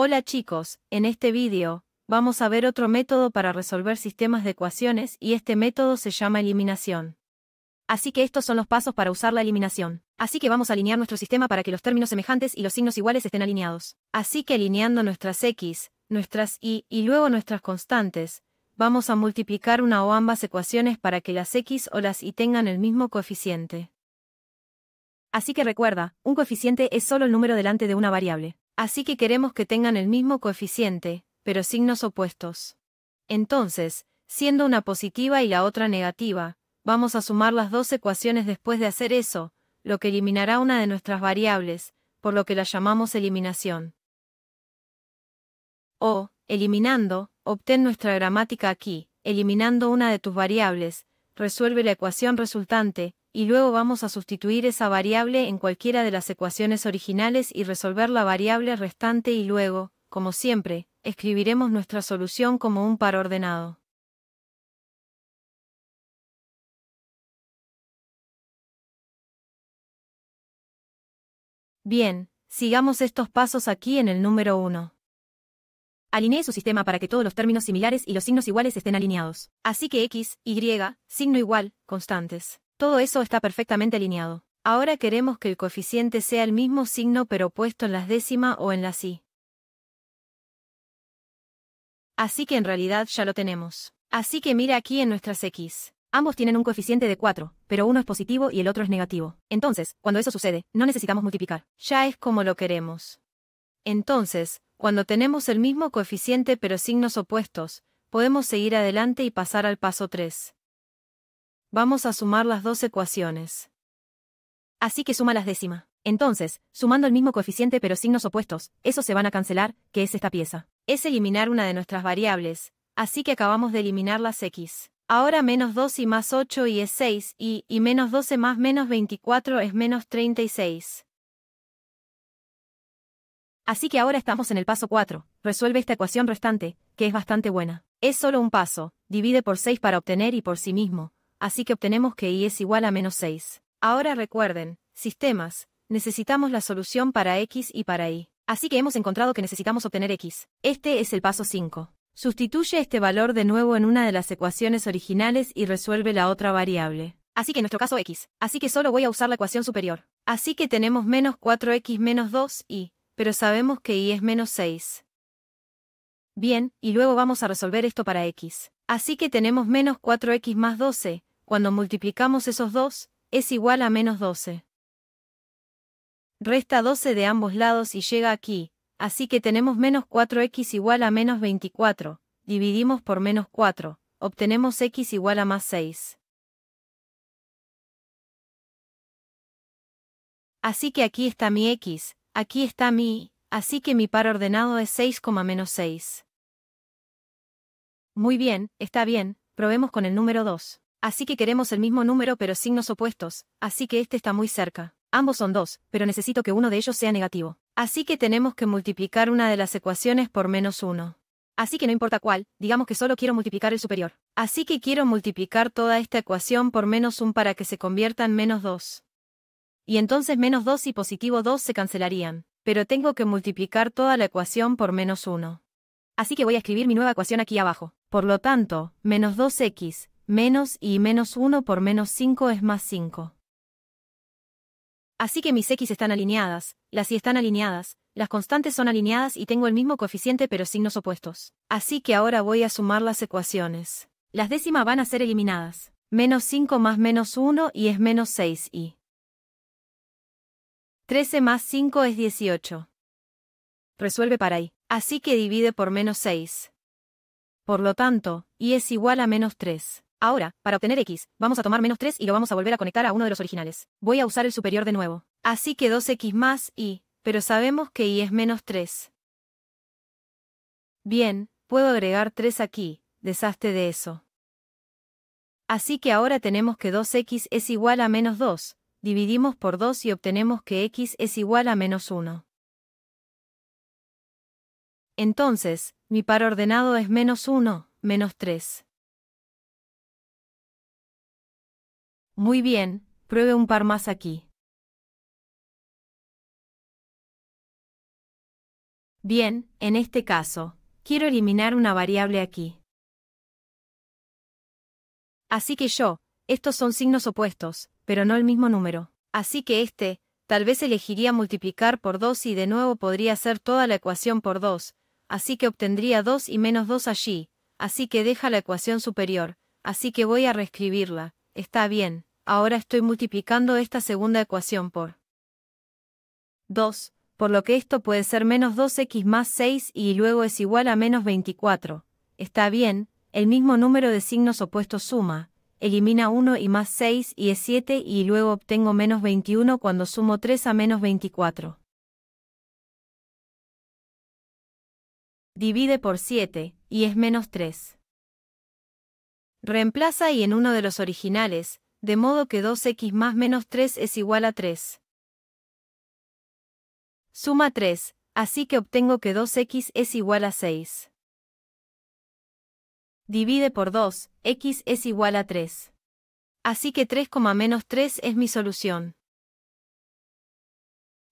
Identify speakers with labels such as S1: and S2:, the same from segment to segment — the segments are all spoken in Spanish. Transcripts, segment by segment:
S1: Hola chicos, en este vídeo, vamos a ver otro método para resolver sistemas de ecuaciones y este método se llama eliminación. Así que estos son los pasos para usar la eliminación. Así que vamos a alinear nuestro sistema para que los términos semejantes y los signos iguales estén alineados. Así que alineando nuestras x, nuestras y y luego nuestras constantes, vamos a multiplicar una o ambas ecuaciones para que las x o las y tengan el mismo coeficiente. Así que recuerda, un coeficiente es solo el número delante de una variable. Así que queremos que tengan el mismo coeficiente, pero signos opuestos. Entonces, siendo una positiva y la otra negativa, vamos a sumar las dos ecuaciones después de hacer eso, lo que eliminará una de nuestras variables, por lo que la llamamos eliminación. O, eliminando, obtén nuestra gramática aquí, eliminando una de tus variables, resuelve la ecuación resultante, y luego vamos a sustituir esa variable en cualquiera de las ecuaciones originales y resolver la variable restante
S2: y luego, como siempre, escribiremos nuestra solución como un par ordenado. Bien, sigamos estos pasos aquí en
S1: el número 1. Alinee su sistema para que todos los términos similares y los signos iguales estén alineados. Así que x, y, signo igual, constantes. Todo eso está perfectamente alineado. Ahora queremos que el coeficiente sea el mismo signo pero puesto en las décima o en las y. Así que en realidad ya lo tenemos. Así que mira aquí en nuestras x. Ambos tienen un coeficiente de 4, pero uno es positivo y el otro es negativo. Entonces, cuando eso sucede, no necesitamos multiplicar. Ya es como lo queremos. Entonces, cuando tenemos el mismo coeficiente pero signos opuestos, podemos seguir adelante y pasar al paso 3. Vamos a sumar las dos ecuaciones. Así que suma las décima. Entonces, sumando el mismo coeficiente pero signos opuestos, esos se van a cancelar, que es esta pieza. Es eliminar una de nuestras variables, así que acabamos de eliminar las x. Ahora menos 2 y más 8 y es 6 y, y menos 12 más menos 24 es menos 36. Así que ahora estamos en el paso 4. Resuelve esta ecuación restante, que es bastante buena. Es solo un paso, divide por 6 para obtener y por sí mismo, así que obtenemos que y es igual a menos 6. Ahora recuerden, sistemas, necesitamos la solución para x y para y. Así que hemos encontrado que necesitamos obtener x. Este es el paso 5. Sustituye este valor de nuevo en una de las ecuaciones originales y resuelve la otra variable. Así que en nuestro caso x. Así que solo voy a usar la ecuación superior. Así que tenemos menos 4x menos 2y, pero sabemos que y es menos 6. Bien, y luego vamos a resolver esto para x. Así que tenemos menos 4x más 12, cuando multiplicamos esos dos, es igual a menos 12. Resta 12 de ambos lados y llega aquí, así que tenemos menos 4x igual a menos 24, dividimos por menos 4,
S2: obtenemos x igual a más 6. Así que aquí está mi x, aquí está mi y, así que mi
S1: par ordenado es 6, menos 6. Muy bien, está bien, probemos con el número 2. Así que queremos el mismo número pero signos opuestos, así que este está muy cerca. Ambos son 2, pero necesito que uno de ellos sea negativo. Así que tenemos que multiplicar una de las ecuaciones por menos 1. Así que no importa cuál, digamos que solo quiero multiplicar el superior. Así que quiero multiplicar toda esta ecuación por menos 1 para que se convierta en menos 2. Y entonces menos 2 y positivo 2 se cancelarían, pero tengo que multiplicar toda la ecuación por menos 1. Así que voy a escribir mi nueva ecuación aquí abajo. Por lo tanto, menos 2x menos y menos 1 por menos 5 es más 5. Así que mis x están alineadas, las y están alineadas, las constantes son alineadas y tengo el mismo coeficiente pero signos opuestos. Así que ahora voy a sumar las ecuaciones. Las décimas van a ser eliminadas. Menos 5 más menos 1 y es menos 6 y... 13 más 5 es 18. Resuelve para y. Así que divide por menos 6. Por lo tanto, y es igual a menos 3. Ahora, para obtener x, vamos a tomar menos 3 y lo vamos a volver a conectar a uno de los originales. Voy a usar el superior de nuevo. Así que 2x más y, pero sabemos que y es menos 3. Bien, puedo agregar 3 aquí, deshazte de eso. Así que ahora tenemos que 2x es igual a menos 2, dividimos por 2 y obtenemos que x es igual a menos 1.
S2: Entonces, mi par ordenado es menos 1, menos 3. Muy bien, pruebe un par más aquí. Bien, en este caso, quiero eliminar una variable aquí.
S1: Así que yo, estos son signos opuestos, pero no el mismo número. Así que este, tal vez elegiría multiplicar por 2 y de nuevo podría hacer toda la ecuación por 2, así que obtendría 2 y menos 2 allí, así que deja la ecuación superior, así que voy a reescribirla, está bien ahora estoy multiplicando esta segunda ecuación por 2, por lo que esto puede ser menos 2x más 6 y luego es igual a menos 24. Está bien, el mismo número de signos opuestos suma, elimina 1 y más 6 y es 7 y luego obtengo menos
S2: 21 cuando sumo 3 a menos 24. Divide por 7, y es menos 3.
S1: Reemplaza y en uno de los originales, de modo que 2x más menos 3 es igual a 3. Suma 3, así que obtengo que 2x es igual a 6. Divide por 2, x es igual a 3. Así que 3, menos 3 es mi solución.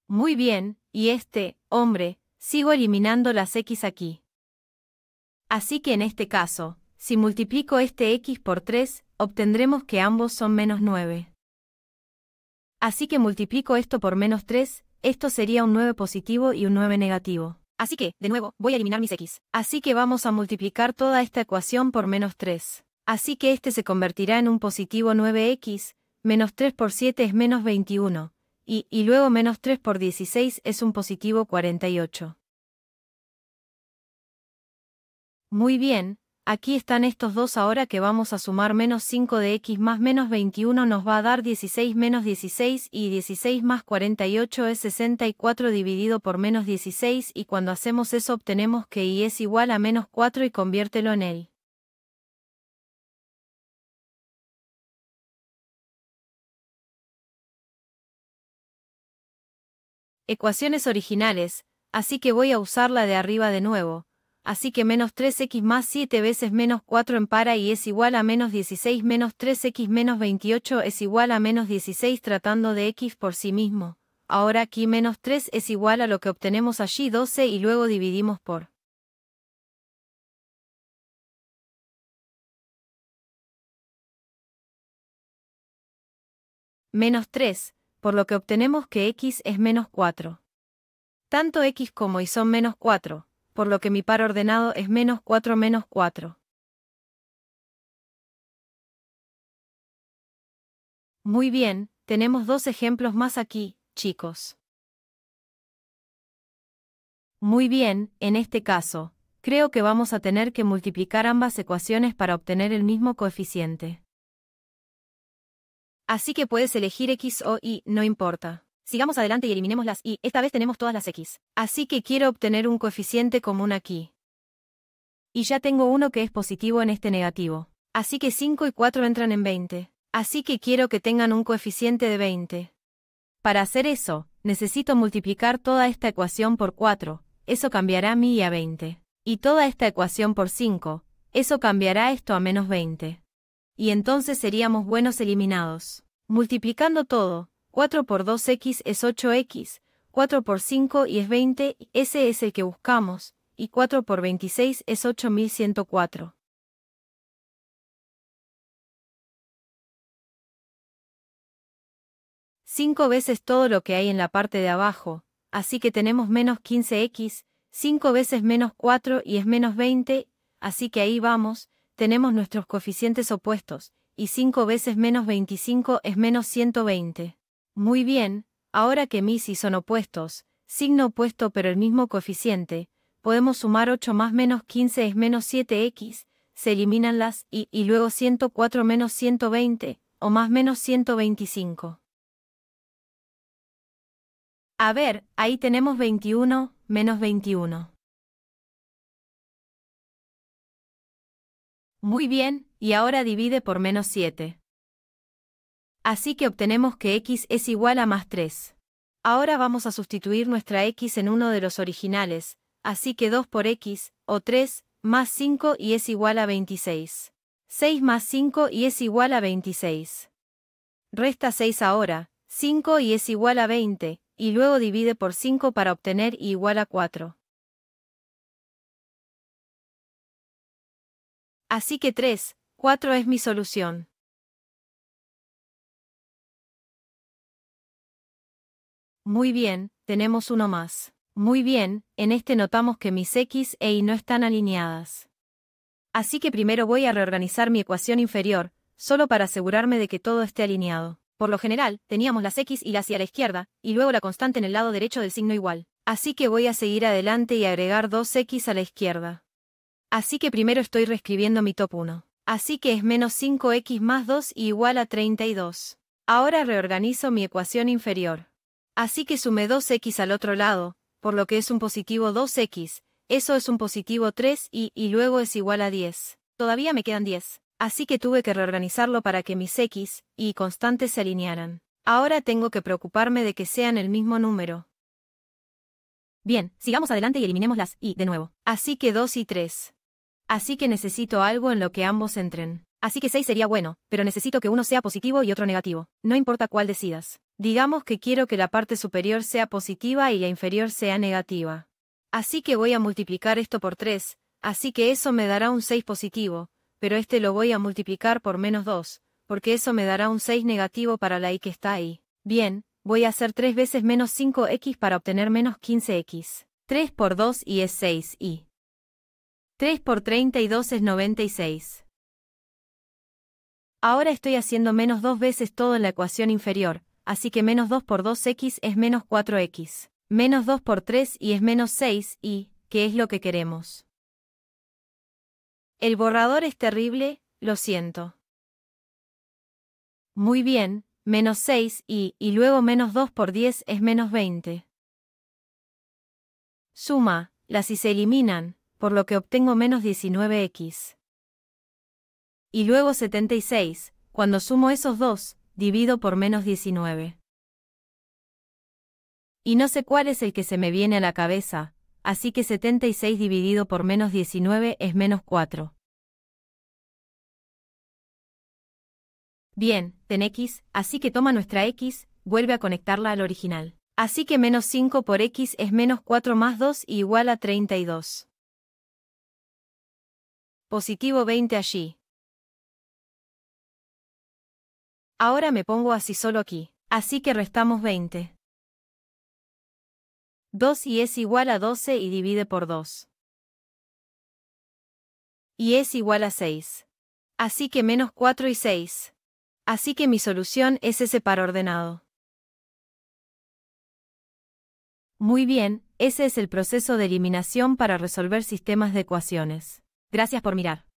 S1: Muy bien, y este, hombre, sigo eliminando las x aquí. Así que en este caso, si multiplico este x por 3, obtendremos que ambos son menos 9. Así que multiplico esto por menos 3, esto sería un 9 positivo y un 9 negativo. Así que, de nuevo, voy a eliminar mis x. Así que vamos a multiplicar toda esta ecuación por menos 3. Así que este se convertirá en un positivo 9x, menos 3 por 7 es menos 21, y, y luego menos 3 por 16 es un positivo 48. Muy bien, Aquí están estos dos ahora que vamos a sumar menos 5 de x más menos 21 nos va a dar 16 menos 16 y 16 más 48 es 64 dividido por menos 16 y cuando
S2: hacemos eso obtenemos que y es igual a menos 4 y conviértelo en él. Ecuaciones originales, así que voy a
S1: usar la de arriba de nuevo así que menos 3x más 7 veces menos 4 en para y es igual a menos 16 menos 3x menos 28 es igual a menos 16 tratando de x por sí mismo. Ahora aquí menos 3 es igual a lo que obtenemos allí 12 y luego
S2: dividimos por. Menos 3, por lo que obtenemos que x es menos 4. Tanto x como y son menos 4 por lo que mi par ordenado es menos 4 menos 4. Muy bien, tenemos dos ejemplos más aquí, chicos. Muy
S1: bien, en este caso, creo que vamos a tener que multiplicar ambas ecuaciones para obtener el mismo coeficiente. Así que puedes elegir X o Y, no importa. Sigamos adelante y eliminemos las y, esta vez tenemos todas las x. Así que quiero obtener un coeficiente común aquí. Y ya tengo uno que es positivo en este negativo. Así que 5 y 4 entran en 20. Así que quiero que tengan un coeficiente de 20. Para hacer eso, necesito multiplicar toda esta ecuación por 4, eso cambiará a mi y a 20. Y toda esta ecuación por 5, eso cambiará esto a menos 20. Y entonces seríamos buenos eliminados. Multiplicando todo, 4 por 2x es 8x, 4 por 5 y es 20, ese es el que
S2: buscamos, y 4 por 26 es 8104. 5 veces todo lo que hay en la parte de abajo, así que tenemos menos 15x,
S1: 5 veces menos 4 y es menos 20, así que ahí vamos, tenemos nuestros coeficientes opuestos, y 5 veces menos 25 es menos 120. Muy bien, ahora que mis y son opuestos, signo opuesto pero el mismo coeficiente, podemos sumar 8 más menos 15 es menos 7x, se eliminan las y y luego 104 menos 120, o más menos 125.
S2: A ver, ahí tenemos 21, menos 21. Muy bien, y ahora divide por menos 7. Así que obtenemos que x es
S1: igual a más 3. Ahora vamos a sustituir nuestra x en uno de los originales, así que 2 por x, o 3, más 5 y es igual a 26. 6 más 5 y es igual a 26. Resta 6 ahora, 5 y es igual a 20, y luego divide por 5 para obtener y igual a 4.
S2: Así que 3, 4 es mi solución. Muy bien, tenemos uno más. Muy bien, en este
S1: notamos que mis x e y no están alineadas. Así que primero voy a reorganizar mi ecuación inferior, solo para asegurarme de que todo esté alineado. Por lo general, teníamos las x y las y a la izquierda, y luego la constante en el lado derecho del signo igual. Así que voy a seguir adelante y agregar 2x a la izquierda. Así que primero estoy reescribiendo mi top 1. Así que es menos 5x más 2 y igual a 32. Ahora reorganizo mi ecuación inferior. Así que sume 2x al otro lado, por lo que es un positivo 2x, eso es un positivo 3 y, y luego es igual a 10. Todavía me quedan 10, así que tuve que reorganizarlo para que mis x y constantes se alinearan. Ahora tengo que preocuparme de que sean el mismo número. Bien, sigamos adelante y eliminemos las y de nuevo. Así que 2 y 3. Así que necesito algo en lo que ambos entren. Así que 6 sería bueno, pero necesito que uno sea positivo y otro negativo, no importa cuál decidas. Digamos que quiero que la parte superior sea positiva y la inferior sea negativa. Así que voy a multiplicar esto por 3, así que eso me dará un 6 positivo, pero este lo voy a multiplicar por menos 2, porque eso me dará un 6 negativo para la i que está ahí. Bien, voy a hacer 3 veces menos 5x para obtener menos 15x. 3 por 2 y es 6y. 3 por 32 es 96. Ahora estoy haciendo menos 2 veces todo en la ecuación inferior, así que menos 2 por 2x es menos 4x, menos 2 por 3 y es menos 6 y, que es lo que queremos. El borrador es terrible, lo siento. Muy bien, menos 6 y, y luego menos 2 por 10 es menos 20. Suma, las y se eliminan, por lo que obtengo menos 19x. Y luego 76, cuando sumo esos dos, divido por menos 19. Y no sé cuál es el que se me viene a la cabeza, así que 76 dividido por menos 19 es menos 4. Bien, ten x, así que toma nuestra x, vuelve a conectarla al original. Así que menos 5 por x es menos 4 más 2 y igual a
S2: 32. Positivo 20 allí. Ahora me pongo así solo aquí, así que restamos 20. 2 y es igual a 12 y divide por 2. Y es igual a 6.
S1: Así que menos 4 y 6. Así que mi solución es ese par ordenado. Muy bien, ese es el proceso de eliminación
S2: para resolver sistemas de ecuaciones. Gracias por mirar.